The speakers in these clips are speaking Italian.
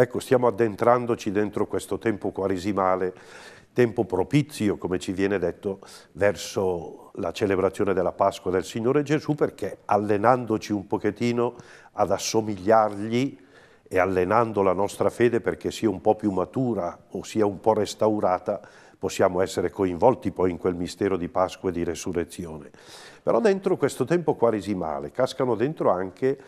Ecco, stiamo addentrandoci dentro questo tempo quaresimale, tempo propizio, come ci viene detto, verso la celebrazione della Pasqua del Signore Gesù, perché allenandoci un pochettino ad assomigliargli e allenando la nostra fede perché sia un po' più matura o sia un po' restaurata, possiamo essere coinvolti poi in quel mistero di Pasqua e di resurrezione. Però dentro questo tempo quaresimale cascano dentro anche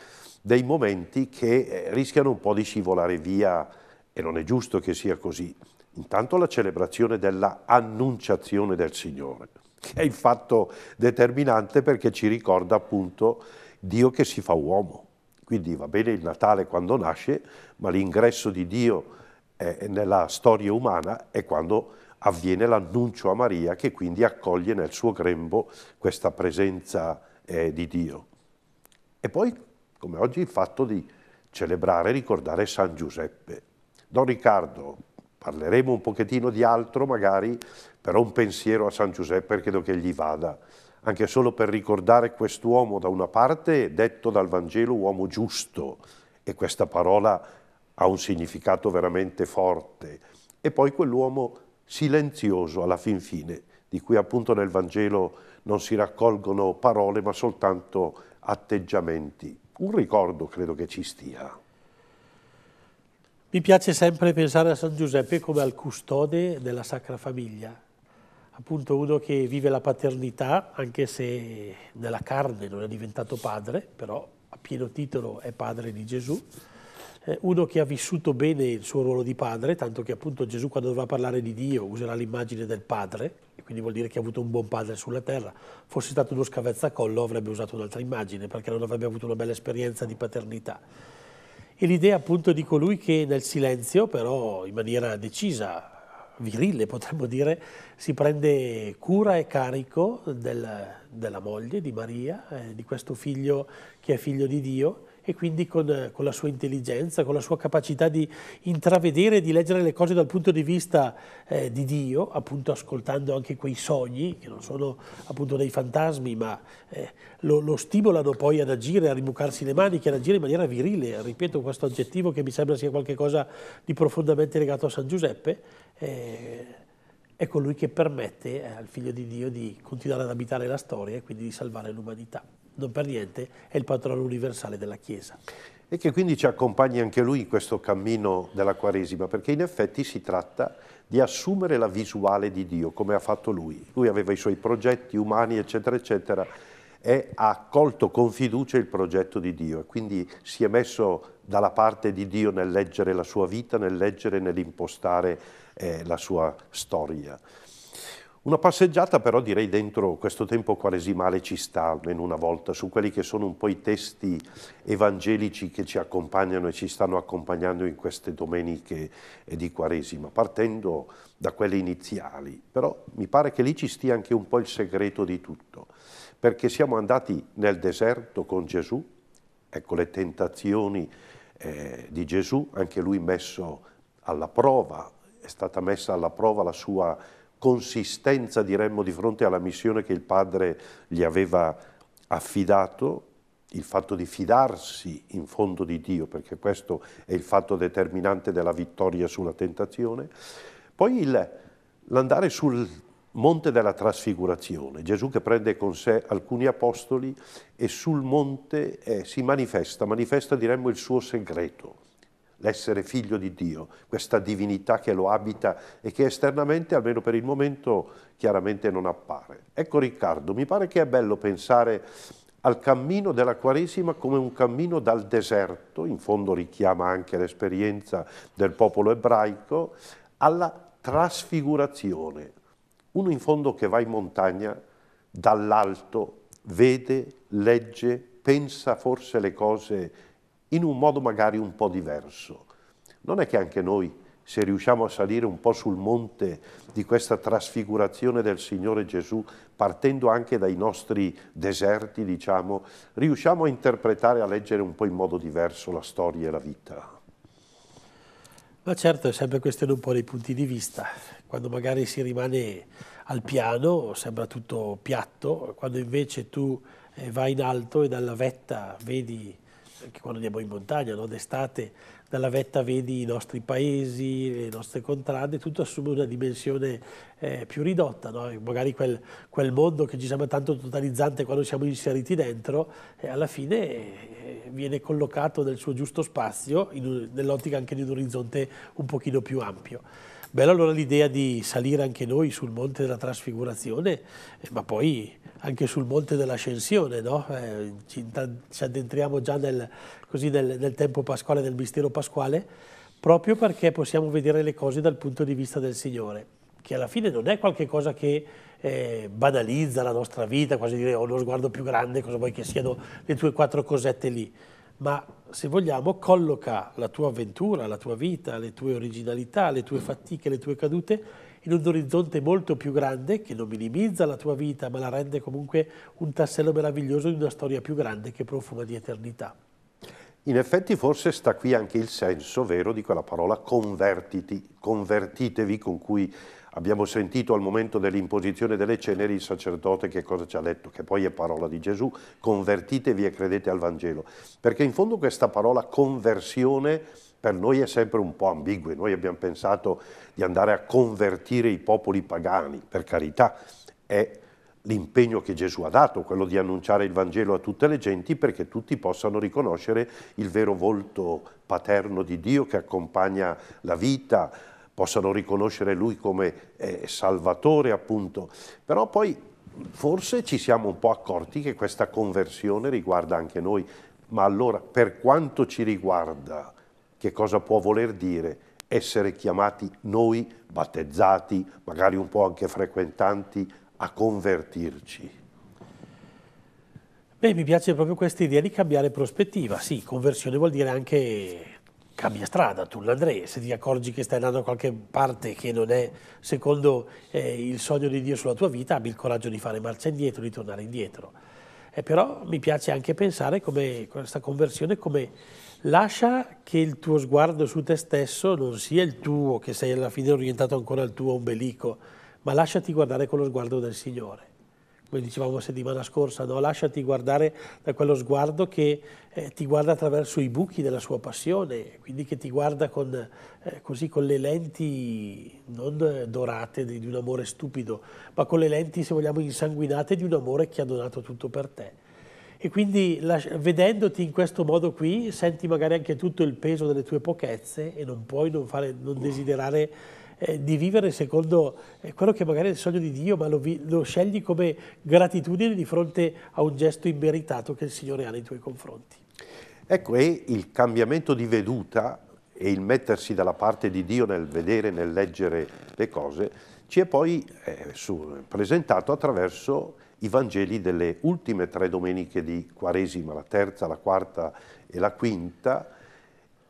dei momenti che eh, rischiano un po' di scivolare via e non è giusto che sia così. Intanto la celebrazione della annunciazione del Signore, che è il fatto determinante perché ci ricorda appunto Dio che si fa uomo. Quindi va bene il Natale quando nasce, ma l'ingresso di Dio eh, nella storia umana è quando avviene l'annuncio a Maria che quindi accoglie nel suo grembo questa presenza eh, di Dio. E poi come oggi il fatto di celebrare e ricordare San Giuseppe. Don Riccardo, parleremo un pochettino di altro magari, però un pensiero a San Giuseppe credo che gli vada, anche solo per ricordare quest'uomo da una parte detto dal Vangelo uomo giusto, e questa parola ha un significato veramente forte, e poi quell'uomo silenzioso alla fin fine, di cui appunto nel Vangelo non si raccolgono parole ma soltanto atteggiamenti un ricordo credo che ci stia. Mi piace sempre pensare a San Giuseppe come al custode della Sacra Famiglia, appunto uno che vive la paternità, anche se nella carne non è diventato padre, però a pieno titolo è padre di Gesù, eh, uno che ha vissuto bene il suo ruolo di padre, tanto che appunto Gesù quando dovrà parlare di Dio userà l'immagine del padre, e quindi vuol dire che ha avuto un buon padre sulla terra. Fosse stato uno scavezzacollo avrebbe usato un'altra immagine perché non avrebbe avuto una bella esperienza di paternità. E l'idea appunto di colui che nel silenzio, però in maniera decisa, virile potremmo dire, si prende cura e carico del, della moglie di Maria, eh, di questo figlio che è figlio di Dio e quindi con, eh, con, la sua intelligenza, con la sua capacità di intravedere, di leggere le cose dal punto di vista eh, di Dio, appunto ascoltando anche quei sogni, che non sono appunto dei fantasmi, ma eh, lo, lo, stimolano poi ad agire, a rimucarsi le maniche, ad agire in maniera virile, ripeto questo aggettivo che mi sembra sia qualcosa di profondamente legato a San Giuseppe. Eh, è colui che permette eh, al Figlio di Dio di continuare ad abitare la storia e quindi di salvare l'umanità. Non per niente è il patrono universale della Chiesa. E che quindi ci accompagni anche lui in questo cammino della Quaresima, perché in effetti si tratta di assumere la visuale di Dio, come ha fatto lui. Lui aveva i suoi progetti umani, eccetera, eccetera, e ha accolto con fiducia il progetto di Dio e quindi si è messo dalla parte di Dio nel leggere la sua vita, nel leggere, nell'impostare e la sua storia. Una passeggiata però direi dentro questo tempo quaresimale ci sta almeno una volta su quelli che sono un po' i testi evangelici che ci accompagnano e ci stanno accompagnando in queste domeniche eh, di quaresima, partendo da quelle iniziali. Però mi pare che lì ci stia anche un po' il segreto di tutto, perché siamo andati nel deserto con Gesù, ecco le tentazioni eh, di Gesù, anche lui messo alla prova, è stata messa alla prova la sua consistenza, diremmo, di fronte alla missione che il padre gli aveva affidato, il fatto di fidarsi in fondo di Dio, perché questo è il fatto determinante della vittoria sulla tentazione, poi l'andare sul monte della trasfigurazione, Gesù che prende con sé alcuni apostoli e sul monte eh, si manifesta, manifesta diremmo il suo segreto, l'essere figlio di Dio, questa divinità che lo abita e che esternamente, almeno per il momento, chiaramente non appare. Ecco Riccardo, mi pare che è bello pensare al cammino della Quaresima come un cammino dal deserto, in fondo richiama anche l'esperienza del popolo ebraico, alla trasfigurazione. Uno in fondo che va in montagna dall'alto, vede, legge, pensa forse le cose in un modo magari un po' diverso. Non è che anche noi, se riusciamo a salire un po' sul monte di questa trasfigurazione del Signore Gesù, partendo anche dai nostri deserti, diciamo, riusciamo a interpretare, a leggere un po' in modo diverso la storia e la vita. Ma certo, è sempre questione un po' dei punti di vista. Quando magari si rimane al piano sembra tutto piatto, quando invece tu eh, vai in alto e dalla vetta vedi anche quando andiamo in montagna, no? d'estate dalla vetta vedi i nostri paesi, le nostre contrade, tutto assume una dimensione eh, più ridotta, no? magari quel, quel, mondo che ci sembra tanto totalizzante quando siamo inseriti dentro, eh, alla fine eh, viene collocato nel suo giusto spazio, nell'ottica anche di un orizzonte un pochino più ampio. Bella allora l'idea di salire anche noi sul monte della trasfigurazione, eh, ma poi anche sul monte dell'ascensione, no? eh, ci, ci, addentriamo già nel, nel, nel tempo pasquale, nel mistero pasquale, proprio perché possiamo vedere le cose dal punto di vista del Signore, che alla fine non è qualcosa che eh, banalizza la nostra vita, quasi dire ho oh, uno sguardo più grande, cosa vuoi che siano le tue quattro cosette lì ma se vogliamo colloca la tua avventura, la tua vita, le tue originalità, le tue fatiche, le tue cadute in un orizzonte molto più grande che non minimizza la tua vita ma la rende comunque un tassello meraviglioso di una storia più grande che profuma di eternità. In effetti forse sta qui anche il senso vero di quella parola convertiti, convertitevi con cui Abbiamo sentito al momento dell'imposizione delle ceneri il sacerdote che cosa ci ha detto, che poi è parola di Gesù, convertitevi e credete al Vangelo. Perché in fondo questa parola conversione per noi è sempre un po' ambigua, noi abbiamo pensato di andare a convertire i popoli pagani, per carità, è l'impegno che Gesù ha dato, quello di annunciare il Vangelo a tutte le genti perché tutti possano riconoscere il vero volto paterno di Dio che accompagna la vita, possano riconoscere lui come eh, salvatore appunto, però poi forse ci siamo un po' accorti che questa conversione riguarda anche noi, ma allora per quanto ci riguarda che cosa può voler dire essere chiamati noi, battezzati, magari un po' anche frequentanti, a convertirci? Beh, mi piace proprio questa idea di cambiare prospettiva, sì, conversione vuol dire anche cambia strada, tu l'andrei, se ti accorgi che stai andando da qualche parte che non è secondo eh, il sogno di Dio sulla tua vita, abbi il coraggio di fare marcia indietro, di tornare indietro. E eh, però mi piace anche pensare come questa conversione come lascia che il tuo sguardo su te stesso non sia il tuo, che sei alla fine orientato ancora al tuo ombelico, ma lasciati guardare con lo sguardo del Signore come dicevamo settimana scorsa, no? lasciati guardare da quello sguardo che eh, ti guarda attraverso i buchi della sua passione, quindi che ti guarda con, eh, così, con le lenti non dorate di, di, un amore stupido, ma con le lenti, se vogliamo, insanguinate di un amore che ha donato tutto per te. E quindi vedendoti in questo modo qui senti magari anche tutto il peso delle tue pochezze e non puoi non, fare, non desiderare eh, di vivere secondo eh, quello che magari è il sogno di Dio, ma lo, lo scegli come gratitudine di fronte a un gesto immeritato che il Signore ha nei tuoi confronti. Ecco, e il cambiamento di veduta e il mettersi dalla parte di Dio nel vedere, nel leggere le cose, ci è poi eh, su, presentato attraverso i Vangeli delle ultime tre domeniche di Quaresima, la terza, la quarta e la quinta,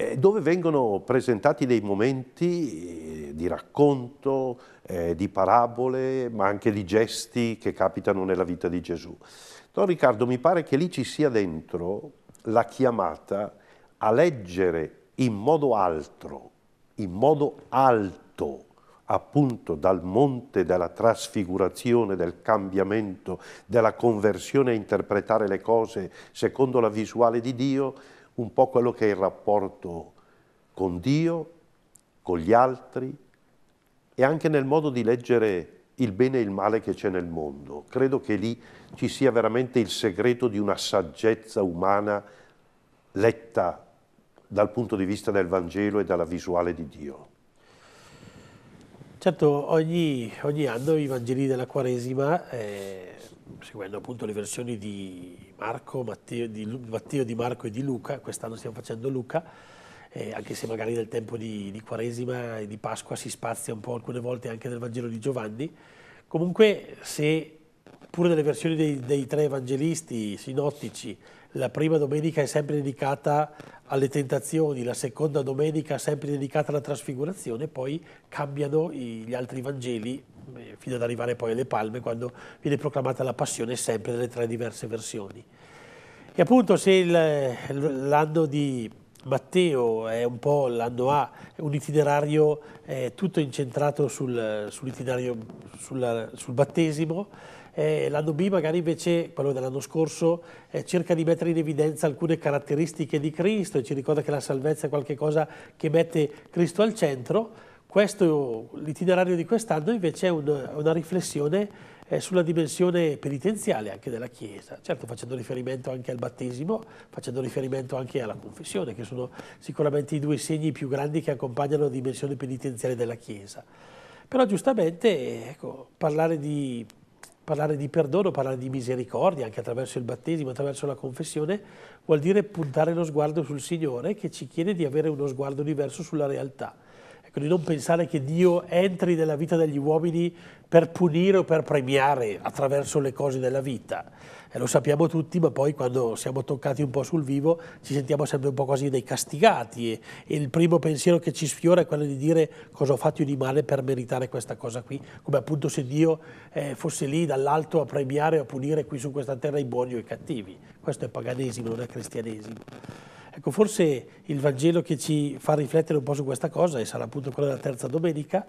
eh, dove vengono presentati dei momenti eh, di racconto, eh, di parabole, ma anche di gesti che capitano nella vita di Gesù. Don Riccardo, mi pare che lì ci sia dentro la chiamata a leggere in modo altro, in modo alto, appunto dal monte della trasfigurazione, del cambiamento, della conversione a interpretare le cose secondo la visuale di Dio, un po' quello che è il rapporto con Dio, con gli altri e anche nel modo di leggere il bene e il male che c'è nel mondo. Credo che lì ci sia veramente il segreto di una saggezza umana letta dal punto di vista del Vangelo e dalla visuale di Dio. Certo, ogni, ogni anno i Vangeli della Quaresima, eh, seguendo appunto le versioni di Marco, Matteo di, Matteo, di Marco e di Luca, quest'anno stiamo facendo Luca, eh, anche se magari nel tempo di, di Quaresima e di Pasqua si spazia un po' alcune volte anche nel Vangelo di Giovanni, comunque se pure nelle versioni dei, dei tre evangelisti sinottici, la prima domenica è sempre dedicata alle tentazioni, la seconda domenica è sempre dedicata alla trasfigurazione, poi cambiano gli altri Vangeli eh, fino ad arrivare poi alle palme quando viene proclamata la passione sempre nelle tre diverse versioni. E appunto se l'anno di Matteo è un po' l'anno A, è un itinerario eh, tutto incentrato sul, sul, sul battesimo, eh, l'anno B magari invece, quello dell'anno scorso, eh, cerca di mettere in evidenza alcune caratteristiche di Cristo e ci ricorda che la salvezza è qualcosa che mette Cristo al centro. l'itinerario di quest'anno invece è un, una riflessione eh, sulla dimensione penitenziale anche della Chiesa, certo facendo riferimento anche al battesimo, facendo riferimento anche alla confessione, che sono sicuramente i due segni più grandi che accompagnano la dimensione penitenziale della Chiesa. Però giustamente ecco, parlare di Parlare di perdono, parlare di misericordia anche attraverso il battesimo, attraverso la confessione, vuol dire puntare lo sguardo sul Signore che ci chiede di avere uno sguardo diverso sulla realtà. Ecco, di non pensare che Dio entri nella vita degli uomini per punire o per premiare attraverso le cose della vita e lo sappiamo tutti, ma poi quando siamo toccati un po' sul vivo ci sentiamo sempre un po' quasi dei castigati e, e il primo pensiero che ci sfiora è quello di dire cosa ho fatto io di male per meritare questa cosa qui, come appunto se Dio eh, fosse lì dall'alto a premiare o a punire qui su questa terra i buoni o i cattivi. Questo è paganesimo, non è cristianesimo. Ecco, forse il Vangelo che ci fa riflettere un po' su questa cosa, e sarà appunto quello della terza domenica,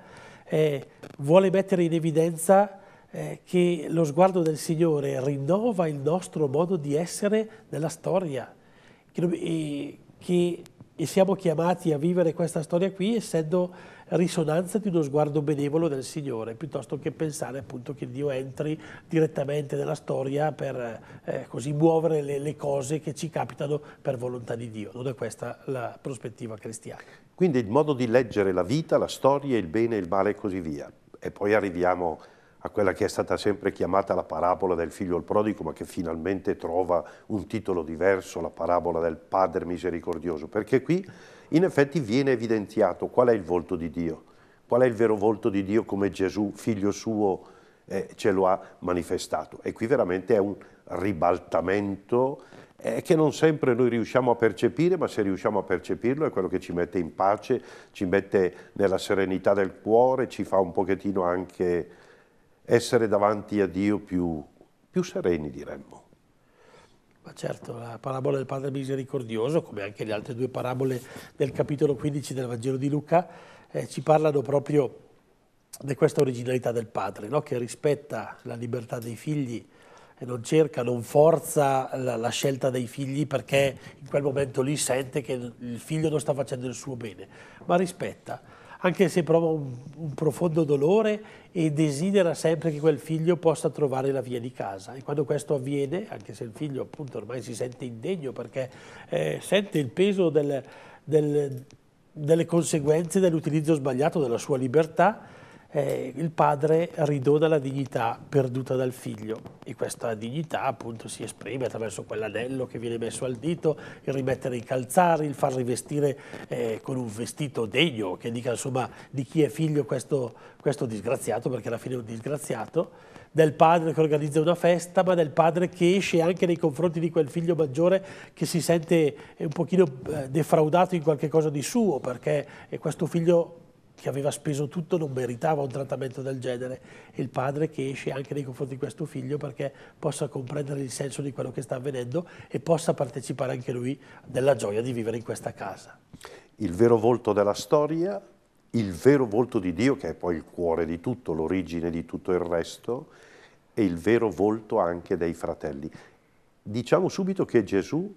eh, vuole mettere in evidenza eh, che lo sguardo del Signore rinnova il nostro modo di essere nella storia e, eh, che, e siamo chiamati a vivere questa storia qui essendo risonanza di uno sguardo benevolo del Signore, piuttosto che pensare appunto che Dio entri direttamente nella storia per eh, così muovere le, le, cose che ci capitano per volontà di Dio. Non è questa la prospettiva cristiana. Quindi il modo di leggere la vita, la storia, il bene, il male e così via. E poi arriviamo a quella che è stata sempre chiamata la parabola del figlio il prodigo, ma che finalmente trova un titolo diverso, la parabola del Padre misericordioso, perché qui in effetti viene evidenziato qual è il volto di Dio, qual è il vero volto di Dio come Gesù, figlio suo, eh, ce lo ha manifestato. E qui veramente è un ribaltamento eh, che non sempre noi riusciamo a percepire, ma se riusciamo a percepirlo è quello che ci mette in pace, ci mette nella serenità del cuore, ci fa un pochettino anche essere davanti a Dio più, più sereni, diremmo. Ma certo, la parabola del Padre Misericordioso, come anche le altre due parabole del capitolo 15 del Vangelo di Luca, eh, ci parlano proprio di questa originalità del Padre, no? che rispetta la libertà dei figli e non cerca, non forza la, la, scelta dei figli perché in quel momento lì sente che il figlio non sta facendo il suo bene, ma rispetta anche se prova un, un, profondo dolore e desidera sempre che quel figlio possa trovare la via di casa. E quando questo avviene, anche se il figlio appunto ormai si sente indegno perché eh, sente il peso del, del, delle conseguenze dell'utilizzo sbagliato della sua libertà, eh, il padre ridoda la dignità perduta dal figlio e questa dignità appunto si esprime attraverso quell'anello che viene messo al dito, il rimettere i calzari, il far rivestire eh, con un vestito degno che dica insomma di chi è figlio questo, questo disgraziato perché alla fine è un disgraziato del padre che organizza una festa, ma del padre che esce anche nei confronti di quel figlio maggiore che si sente un pochino eh, defraudato in qualche cosa di suo, perché è eh, questo figlio che aveva speso tutto non meritava un trattamento del genere e il padre che esce anche nei confronti di questo figlio perché possa comprendere il senso di quello che sta avvenendo e possa partecipare anche lui della gioia di vivere in questa casa. Il vero volto della storia, il vero volto di Dio che è poi il cuore di tutto, l'origine di tutto il resto e il vero volto anche dei fratelli. Diciamo subito che Gesù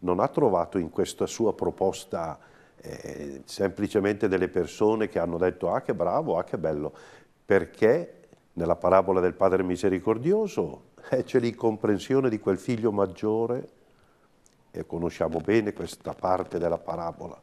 non ha trovato in questa sua proposta eh, semplicemente delle persone che hanno detto ah che bravo, ah che bello, perché nella parabola del Padre Misericordioso eh, c'è l'incomprensione di quel figlio maggiore, e conosciamo bene questa parte della parabola.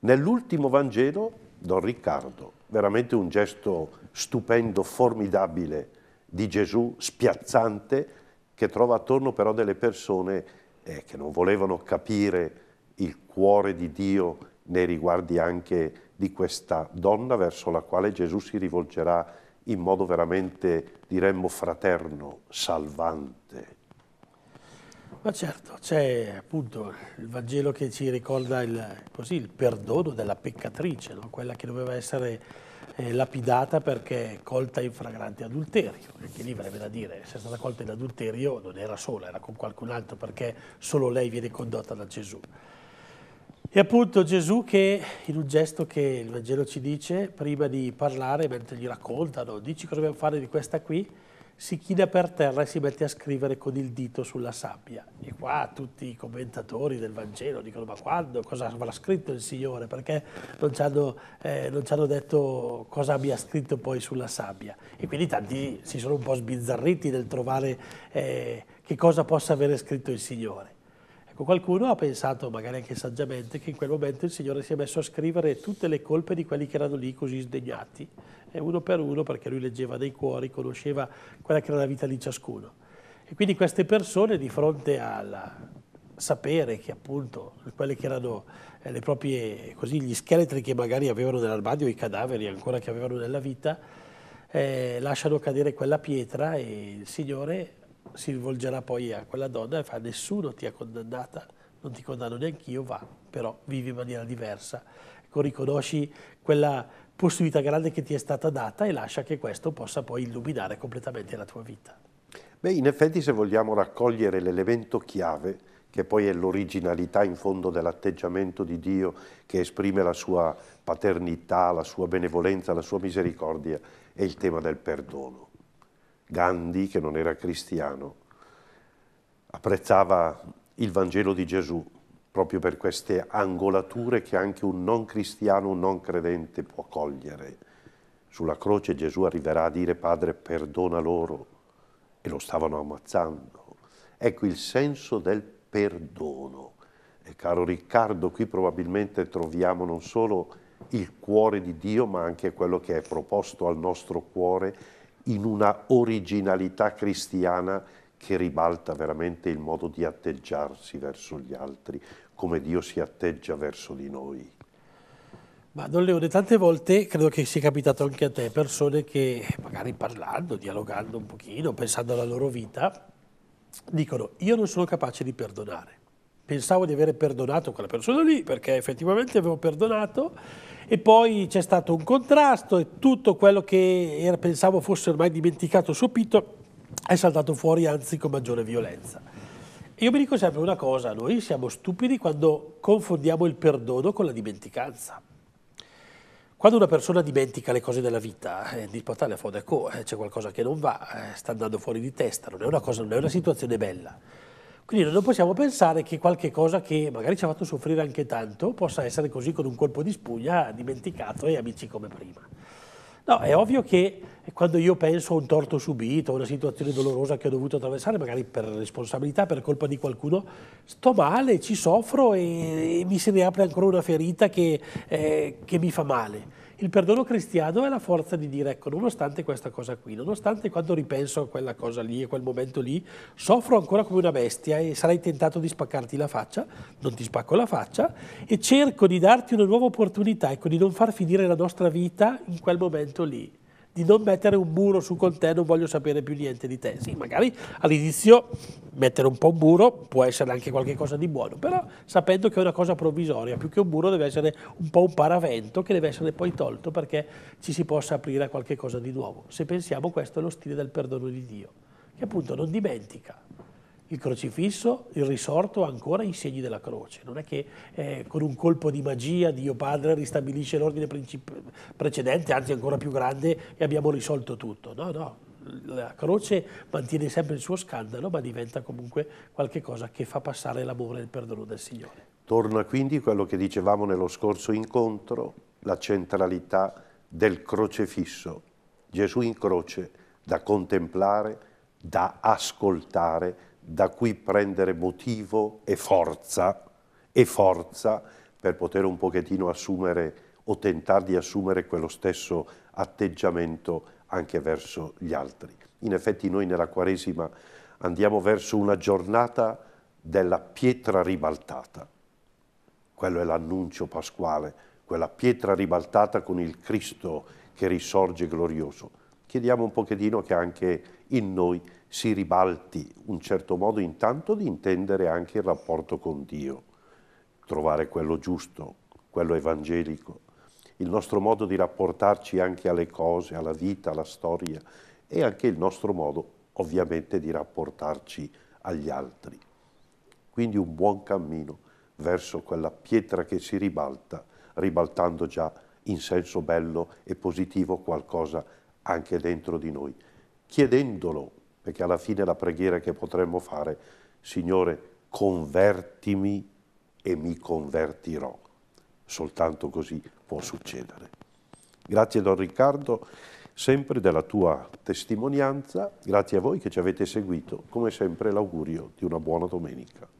Nell'ultimo Vangelo, Don Riccardo, veramente un gesto stupendo, formidabile di Gesù, spiazzante, che trova attorno però delle persone eh, che non volevano capire il cuore di Dio nei riguardi anche di questa donna verso la quale Gesù si rivolgerà in modo veramente, diremmo, fraterno, salvante. Ma certo, c'è appunto il Vangelo che ci ricorda il, così, il perdono della peccatrice, no? quella che doveva essere eh, lapidata perché colta in fragrante adulterio, perché lì verrebbe da dire, se è stata colta in adulterio non era sola, era con qualcun altro perché solo lei viene condotta da Gesù. E appunto Gesù che, in un gesto che il Vangelo ci dice, prima di parlare, mentre gli raccontano, dici cosa dobbiamo fare di questa qui, si china per terra e si mette a scrivere con il dito sulla sabbia. E qua tutti i commentatori del Vangelo dicono ma quando, cosa avrà scritto il Signore, perché non ci, hanno, eh, non ci hanno detto cosa abbia scritto poi sulla sabbia. E quindi tanti si sono un po' sbizzarriti nel trovare eh, che cosa possa avere scritto il Signore. Ecco, qualcuno ha pensato, magari anche saggiamente, che in quel momento il Signore si è messo a scrivere tutte le colpe di quelli che erano lì così sdegnati, e eh, uno per uno, perché lui leggeva dei cuori, conosceva quella che era la vita di ciascuno. E quindi queste persone, di fronte al sapere che appunto quelle che erano eh, le proprie, così, gli scheletri che magari avevano nell'armadio, i cadaveri ancora che avevano nella vita, eh, lasciano cadere quella pietra e il Signore si rivolgerà poi a quella donna e fa nessuno ti ha condannata, non ti condanno neanche io, va, però vivi in maniera diversa. Ecco, riconosci quella possibilità grande che ti è stata data e lascia che questo possa poi illuminare completamente la tua vita. Beh, in effetti se vogliamo raccogliere l'elemento chiave, che poi è l'originalità in fondo dell'atteggiamento di Dio che esprime la sua paternità, la sua benevolenza, la sua misericordia, è il tema del perdono. Gandhi, che non era cristiano, apprezzava il Vangelo di Gesù proprio per queste angolature che anche un non cristiano, un non credente può cogliere. Sulla croce Gesù arriverà a dire Padre perdona loro e lo stavano ammazzando. Ecco il senso del perdono. E caro Riccardo, qui probabilmente troviamo non solo il cuore di Dio, ma anche quello che è proposto al nostro cuore in una originalità cristiana che ribalta veramente il modo di atteggiarsi verso gli altri, come Dio si atteggia verso di noi. Ma Don Leone, tante volte credo che sia capitato anche a te persone che magari parlando, dialogando un pochino, pensando alla loro vita, dicono io non sono capace di perdonare. Pensavo di avere perdonato quella persona lì perché effettivamente avevo perdonato e poi c'è stato un contrasto e tutto quello che era, pensavo fosse ormai dimenticato sopito è saltato fuori anzi con maggiore violenza. Io mi dico sempre una cosa, noi siamo stupidi quando confondiamo il perdono con la dimenticanza. Quando una persona dimentica le cose della vita, eh, di portarle a fondo, ecco, eh, c'è qualcosa che non va, eh, sta andando fuori di testa, non è una, cosa, non è una situazione bella. Quindi non possiamo pensare che qualche cosa che magari ci ha fatto soffrire anche tanto possa essere così con un colpo di spugna dimenticato e amici come prima. No, è ovvio che quando io penso a un torto subito, a una situazione dolorosa che ho dovuto attraversare, magari per responsabilità, per colpa di qualcuno, sto male, ci soffro e, e mi si riapre ancora una ferita che, eh, che mi fa male. Il perdono cristiano è la forza di dire, ecco, nonostante questa cosa qui, nonostante quando ripenso a quella cosa lì, a quel momento lì, soffro ancora come una bestia e sarai tentato di spaccarti la faccia, non ti spacco la faccia, e cerco di darti una nuova opportunità, ecco, di non far finire la nostra vita in quel momento lì di non mettere un muro su con te, non voglio sapere più niente di te. Sì, magari all'inizio mettere un po' un muro può essere anche qualcosa di buono, però sapendo che è una cosa provvisoria, più che un muro deve essere un po' un paravento che deve essere poi tolto perché ci si possa aprire a qualcosa di nuovo. Se pensiamo questo è lo stile del perdono di Dio, che appunto non dimentica, il crocifisso, il risorto, ancora i segni della croce. Non è che eh, con un colpo di magia Dio Padre ristabilisce l'ordine precedente, anzi ancora più grande, e abbiamo risolto tutto. No, no, la croce mantiene sempre il suo scandalo, ma diventa comunque qualcosa che fa passare l'amore e il perdono del Signore. Torna quindi quello che dicevamo nello scorso incontro, la centralità del crocefisso. Gesù in croce, da contemplare, da ascoltare, da cui prendere motivo e forza, e forza per poter un pochettino assumere o tentare di assumere quello stesso atteggiamento anche verso gli altri. In effetti noi nella Quaresima andiamo verso una giornata della pietra ribaltata. Quello è l'annuncio pasquale, quella pietra ribaltata con il Cristo che risorge glorioso. Chiediamo un pochettino che anche in noi si ribalti un certo modo intanto di intendere anche il rapporto con Dio, trovare quello giusto, quello evangelico, il nostro modo di rapportarci anche alle cose, alla vita, alla storia e anche il nostro modo ovviamente di rapportarci agli altri. Quindi un buon cammino verso quella pietra che si ribalta, ribaltando già in senso bello e positivo qualcosa anche dentro di noi, chiedendolo perché alla fine la preghiera che potremmo fare, Signore, convertimi e mi convertirò. Soltanto così può succedere. Grazie Don Riccardo, sempre della tua testimonianza, grazie a voi che ci avete seguito, come sempre l'augurio di una buona domenica.